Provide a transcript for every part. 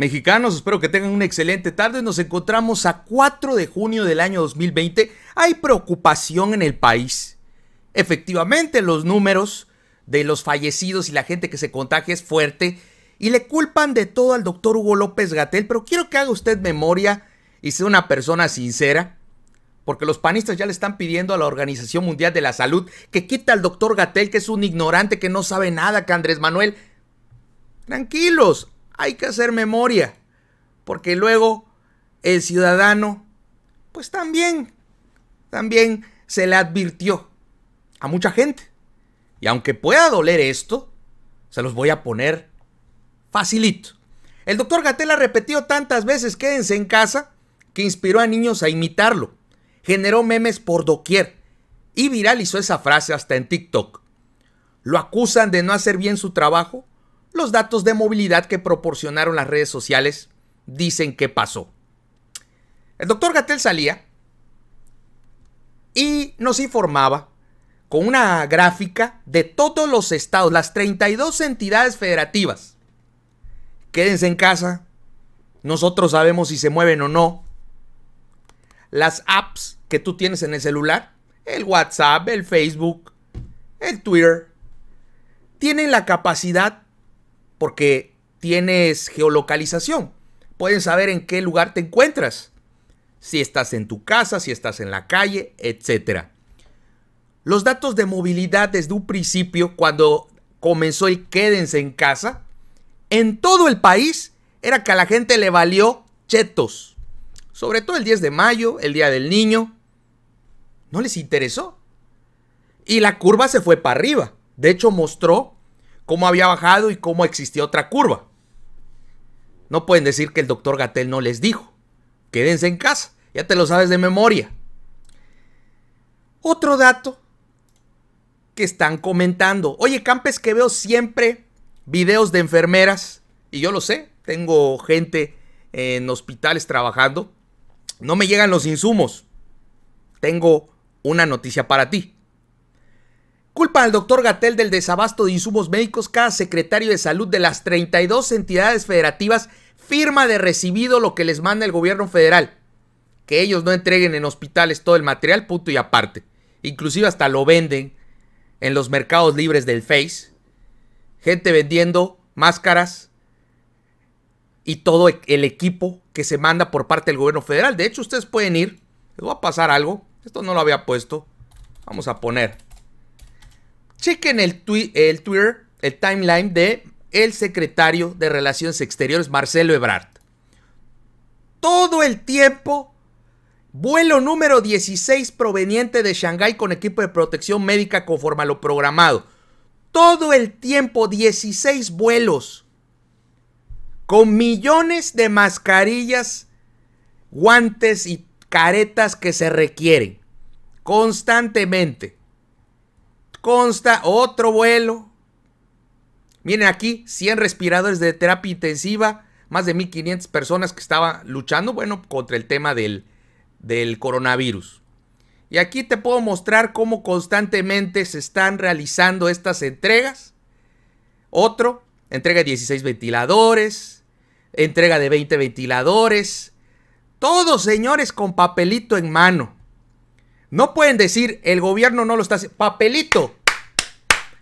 Mexicanos, espero que tengan una excelente tarde. Nos encontramos a 4 de junio del año 2020. Hay preocupación en el país. Efectivamente, los números de los fallecidos y la gente que se contagia es fuerte y le culpan de todo al doctor Hugo López Gatel, pero quiero que haga usted memoria y sea una persona sincera, porque los panistas ya le están pidiendo a la Organización Mundial de la Salud que quita al doctor Gatel, que es un ignorante que no sabe nada, que Andrés Manuel. Tranquilos, hay que hacer memoria, porque luego el ciudadano, pues también, también se le advirtió a mucha gente. Y aunque pueda doler esto, se los voy a poner facilito. El doctor Gatela repitió tantas veces quédense en casa que inspiró a niños a imitarlo. Generó memes por doquier y viralizó esa frase hasta en TikTok. Lo acusan de no hacer bien su trabajo los datos de movilidad que proporcionaron las redes sociales dicen que pasó. El doctor Gatel salía y nos informaba con una gráfica de todos los estados, las 32 entidades federativas. Quédense en casa, nosotros sabemos si se mueven o no. Las apps que tú tienes en el celular, el WhatsApp, el Facebook, el Twitter, tienen la capacidad porque tienes geolocalización. Pueden saber en qué lugar te encuentras. Si estás en tu casa, si estás en la calle, etc. Los datos de movilidad desde un principio, cuando comenzó el quédense en casa, en todo el país era que a la gente le valió chetos. Sobre todo el 10 de mayo, el Día del Niño. No les interesó. Y la curva se fue para arriba. De hecho, mostró cómo había bajado y cómo existía otra curva. No pueden decir que el doctor Gatel no les dijo. Quédense en casa, ya te lo sabes de memoria. Otro dato que están comentando. Oye, Campes, que veo siempre videos de enfermeras, y yo lo sé, tengo gente en hospitales trabajando. No me llegan los insumos. Tengo una noticia para ti culpa al doctor Gatel del desabasto de insumos médicos. Cada secretario de salud de las 32 entidades federativas firma de recibido lo que les manda el gobierno federal. Que ellos no entreguen en hospitales todo el material, punto y aparte. Inclusive hasta lo venden en los mercados libres del Face. Gente vendiendo máscaras y todo e-, el equipo que se manda por parte del gobierno federal. De hecho, ustedes pueden ir. Les va a pasar algo. Esto no lo había puesto. Vamos a poner Chequen el, el Twitter, el timeline de el secretario de Relaciones Exteriores, Marcelo Ebrard. Todo el tiempo, vuelo número 16 proveniente de Shanghái con equipo de protección médica conforme a lo programado. Todo el tiempo, 16 vuelos con millones de mascarillas, guantes y caretas que se requieren constantemente consta otro vuelo. Miren aquí, 100 respiradores de terapia intensiva, más de 1.500 personas que estaban luchando, bueno, contra el tema del, del coronavirus. Y aquí te puedo mostrar cómo constantemente se están realizando estas entregas. Otro, entrega de 16 ventiladores, entrega de 20 ventiladores. Todos, señores, con papelito en mano. No pueden decir, el gobierno no lo está haciendo. Papelito.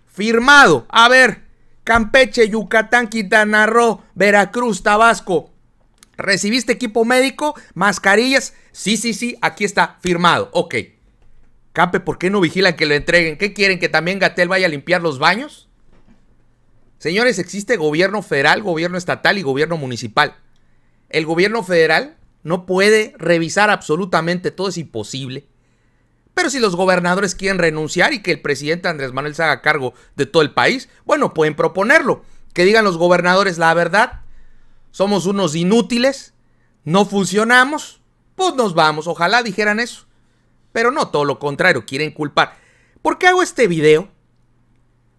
Firmado. A ver, Campeche, Yucatán, Quintana Roo, Veracruz, Tabasco. ¿Recibiste equipo médico? ¿Mascarillas? Sí, sí, sí, aquí está, firmado. Ok. Campe, ¿por qué no vigilan que lo entreguen? ¿Qué quieren? ¿Que también Gatel vaya a limpiar los baños? Señores, existe gobierno federal, gobierno estatal y gobierno municipal. El gobierno federal no puede revisar absolutamente, todo es imposible. Pero si los gobernadores quieren renunciar y que el presidente Andrés Manuel se haga cargo de todo el país, bueno, pueden proponerlo. Que digan los gobernadores la verdad, somos unos inútiles, no funcionamos, pues nos vamos. Ojalá dijeran eso. Pero no, todo lo contrario, quieren culpar. ¿Por qué hago este video?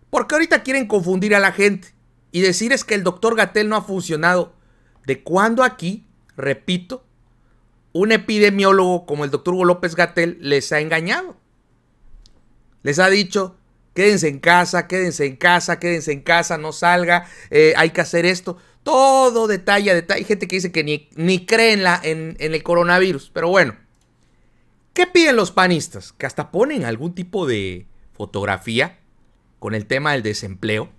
Porque ahorita quieren confundir a la gente y decir es que el doctor Gatel no ha funcionado. ¿De cuándo aquí, repito, un epidemiólogo como el doctor Hugo López Gatel les ha engañado. Les ha dicho, quédense en casa, quédense en casa, quédense en casa, no salga, eh, hay que hacer esto. Todo detalle, detalle. Hay gente que dice que ni, ni cree la, en, en el coronavirus. Pero bueno, ¿qué piden los panistas? Que hasta ponen algún tipo de fotografía con el tema del desempleo.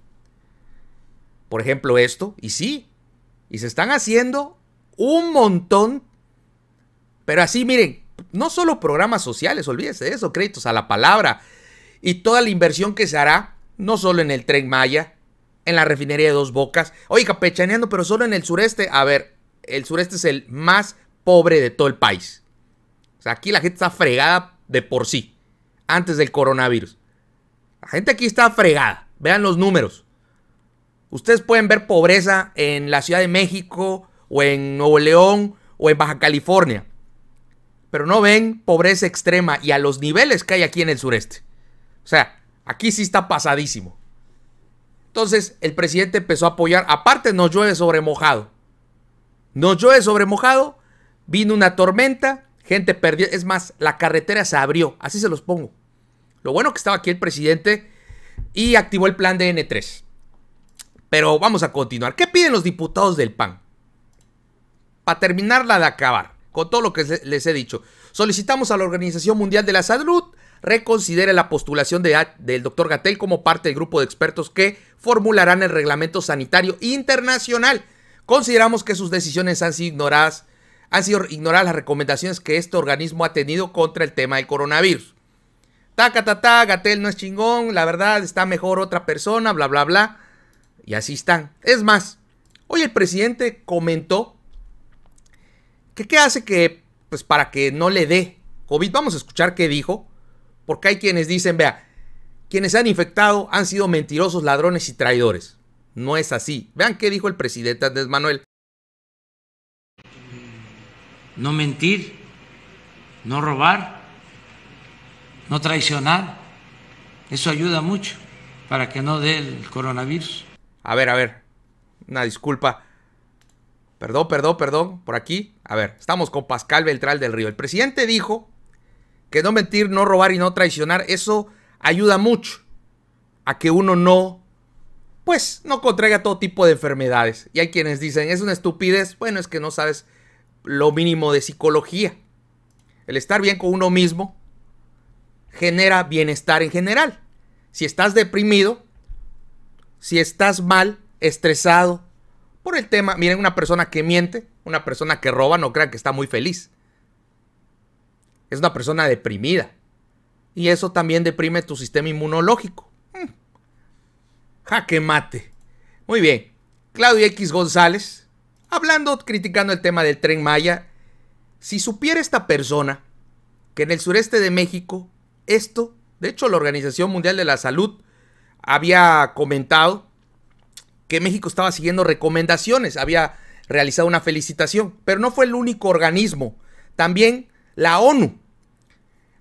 Por ejemplo, esto, y sí, y se están haciendo un montón pero así, miren, no solo programas sociales, olvídense de eso, créditos a la palabra. Y toda la inversión que se hará, no solo en el tren Maya, en la refinería de Dos Bocas. Oiga, capechaneando, pero solo en el sureste. A ver, el sureste es el más pobre de todo el país. O sea, aquí la gente está fregada de por sí, antes del coronavirus. La gente aquí está fregada. Vean los números. Ustedes pueden ver pobreza en la Ciudad de México o en Nuevo León o en Baja California pero no ven pobreza extrema y a los niveles que hay aquí en el sureste. O sea, aquí sí está pasadísimo. Entonces el presidente empezó a apoyar, aparte nos llueve sobre mojado. Nos llueve sobre mojado, vino una tormenta, gente perdió, es más, la carretera se abrió, así se los pongo. Lo bueno que estaba aquí el presidente y activó el plan de N3. Pero vamos a continuar. ¿Qué piden los diputados del PAN? Para terminarla de acabar con todo lo que les he dicho. Solicitamos a la Organización Mundial de la Salud reconsidere la postulación del doctor Gatel como parte del grupo de expertos que formularán el reglamento sanitario internacional. Consideramos que sus decisiones han sido ignoradas, han sido ignoradas las recomendaciones que este organismo ha tenido contra el tema del coronavirus. Taca, ta, ta, Gatel no es chingón, la verdad está mejor otra persona, bla, bla, bla. Y así están. Es más, hoy el presidente comentó ¿Qué, hace que, pues para que no le dé COVID? Vamos a escuchar qué dijo, porque hay quienes dicen, vea, quienes se han infectado han sido mentirosos, ladrones y traidores. No es así. Vean qué dijo el presidente Andrés Manuel. No mentir, no robar, no traicionar. Eso ayuda mucho para que no dé el coronavirus. A ver, a ver, una disculpa. Perdón, perdón, perdón, por aquí. A ver, estamos con Pascal Beltral del Río. El presidente dijo que no mentir, no robar y no traicionar, eso ayuda mucho a que uno no, pues, no contraiga todo tipo de enfermedades. Y hay quienes dicen, es una estupidez, bueno, es que no sabes lo mínimo de psicología. El estar bien con uno mismo genera bienestar en general. Si estás deprimido, si estás mal, estresado, por el tema, miren, una persona que miente, una persona que roba, no crean que está muy feliz. Es una persona deprimida. Y eso también deprime tu sistema inmunológico. Mm. Jaque mate. Muy bien. Claudio X González, hablando, criticando el tema del tren Maya. Si supiera esta persona que en el sureste de México, esto, de hecho la Organización Mundial de la Salud había comentado que México estaba siguiendo recomendaciones, había realizado una felicitación, pero no fue el único organismo. También la ONU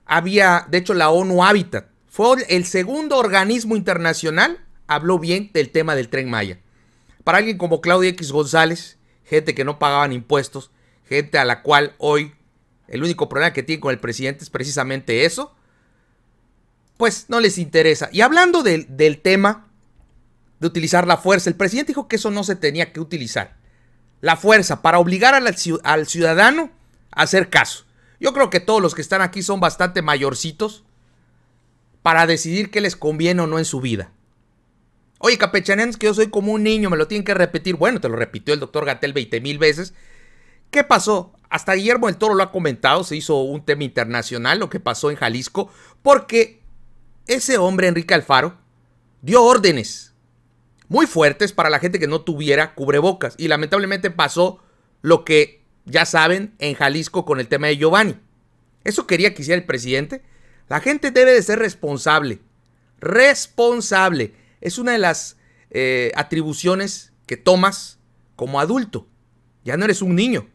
había, de hecho, la ONU Habitat fue el segundo organismo internacional habló bien del tema del tren Maya. Para alguien como Claudia X González, gente que no pagaban impuestos, gente a la cual hoy el único problema que tiene con el presidente es precisamente eso, pues no les interesa. Y hablando del tema, de utilizar la fuerza. El presidente dijo que eso no se tenía que utilizar. La fuerza para obligar al, al ciudadano a hacer caso. Yo creo que todos los que están aquí son bastante mayorcitos para decidir qué les conviene o no en su vida. Oye, capechanens, que yo soy como un niño, me lo tienen que repetir. Bueno, te lo repitió el doctor Gatel 20 mil veces. ¿Qué pasó? Hasta Guillermo del Toro lo ha comentado, se hizo un tema internacional, lo que pasó en Jalisco, porque ese hombre, Enrique Alfaro, dio órdenes muy fuertes para la gente que no tuviera cubrebocas. Y lamentablemente pasó lo que ya saben en Jalisco con el tema de Giovanni. Eso quería que hiciera el presidente. La gente debe de ser responsable. Responsable. Es una de las eh, atribuciones que tomas como adulto. Ya no eres un niño.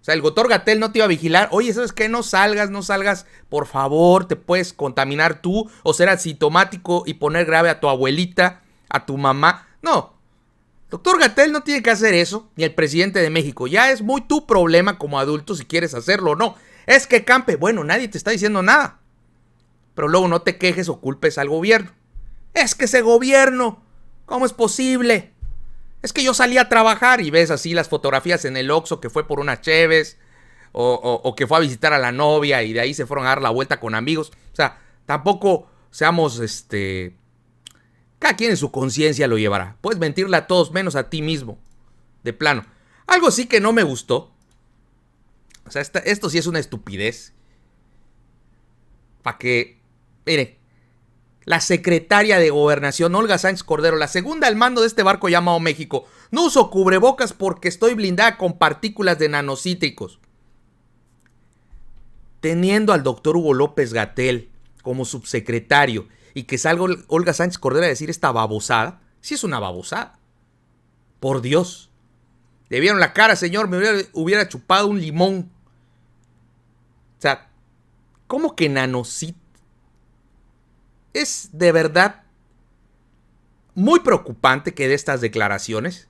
O sea, el Gotor Gatel no te iba a vigilar. Oye, es que No salgas, no salgas. Por favor, te puedes contaminar tú o ser asintomático y poner grave a tu abuelita, a tu mamá. No. Doctor Gatel no tiene que hacer eso, ni el presidente de México. Ya es muy tu problema como adulto si quieres hacerlo o no. Es que campe, bueno, nadie te está diciendo nada. Pero luego no te quejes o culpes al gobierno. Es que ese gobierno, ¿cómo es posible? Es que yo salí a trabajar y ves así las fotografías en el Oxxo que fue por una cheves o, o, que fue a visitar a la novia y de ahí se fueron a dar la vuelta con amigos. O sea, tampoco seamos este cada quien en su conciencia lo llevará. Puedes mentirle a todos menos a ti mismo. De plano. Algo sí que no me gustó. O sea, esto sí es una estupidez. Para que... Mire. La secretaria de Gobernación, Olga Sánchez Cordero, la segunda al mando de este barco llamado México. No uso cubrebocas porque estoy blindada con partículas de nanocítricos. Teniendo al doctor Hugo López Gatel como subsecretario y que salga Olga Sánchez Cordera a decir esta babosada, Si es una babosada. Por Dios. Le vieron la cara, señor, me hubiera, chupado un limón. O sea, ¿cómo que nanosit Es de verdad muy preocupante que dé de estas declaraciones.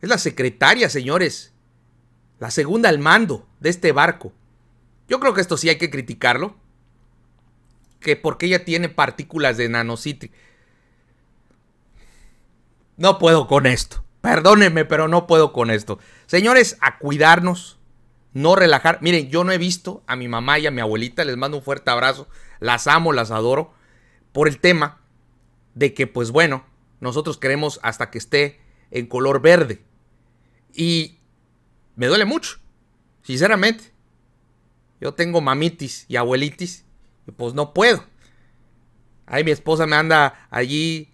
Es la secretaria, señores. La segunda al mando de este barco. Yo creo que esto sí hay que criticarlo que porque ella tiene partículas de nanocitri No puedo con esto. Perdónenme, pero no puedo con esto. Señores, a cuidarnos, no relajar. Miren, yo no he visto a mi mamá y a mi abuelita, les mando un fuerte abrazo. Las amo, las adoro. Por el tema de que, pues bueno, nosotros queremos hasta que esté en color verde. Y me duele mucho, sinceramente. Yo tengo mamitis y abuelitis pues no puedo. Ahí mi esposa me anda allí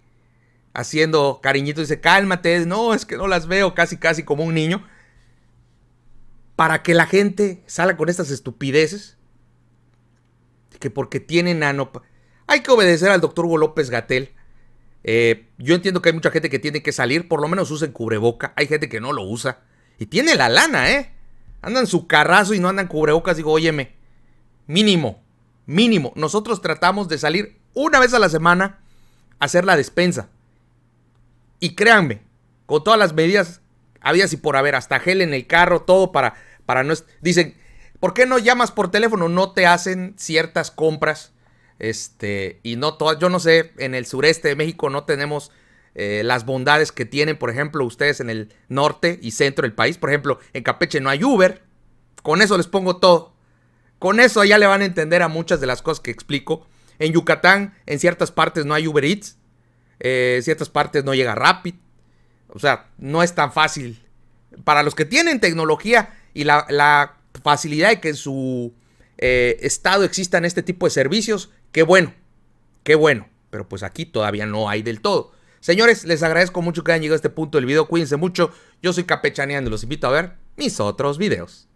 haciendo cariñitos, dice, cálmate, no, es que no las veo casi, casi como un niño. Para que la gente salga con estas estupideces, que porque tiene nano... Hay que obedecer al doctor Hugo López Gatel. Eh, yo entiendo que hay mucha gente que tiene que salir, por lo menos usen cubreboca. Hay gente que no lo usa. Y tiene la lana, ¿eh? Andan su carrazo y no andan cubrebocas. Digo, óyeme, mínimo. Mínimo, nosotros tratamos de salir una vez a la semana a hacer la despensa. Y créanme, con todas las medidas había y por haber, hasta gel en el carro, todo para, para no... Dicen, ¿por qué no llamas por teléfono? No te hacen ciertas compras. Este, y no todas, yo no sé, en el sureste de México no tenemos eh, las bondades que tienen, por ejemplo, ustedes en el norte y centro del país. Por ejemplo, en Capeche no hay Uber. Con eso les pongo todo. Con eso ya le van a entender a muchas de las cosas que explico. En Yucatán, en ciertas partes no hay Uber Eats, eh, en ciertas partes no llega Rapid. O sea, no es tan fácil. Para los que tienen tecnología y la, facilidad de que en su eh, estado existan este tipo de servicios, qué bueno, qué bueno. Pero pues aquí todavía no hay del todo. Señores, les agradezco mucho que hayan llegado a este punto del video. Cuídense mucho. Yo soy Capechaneando y los invito a ver mis otros videos.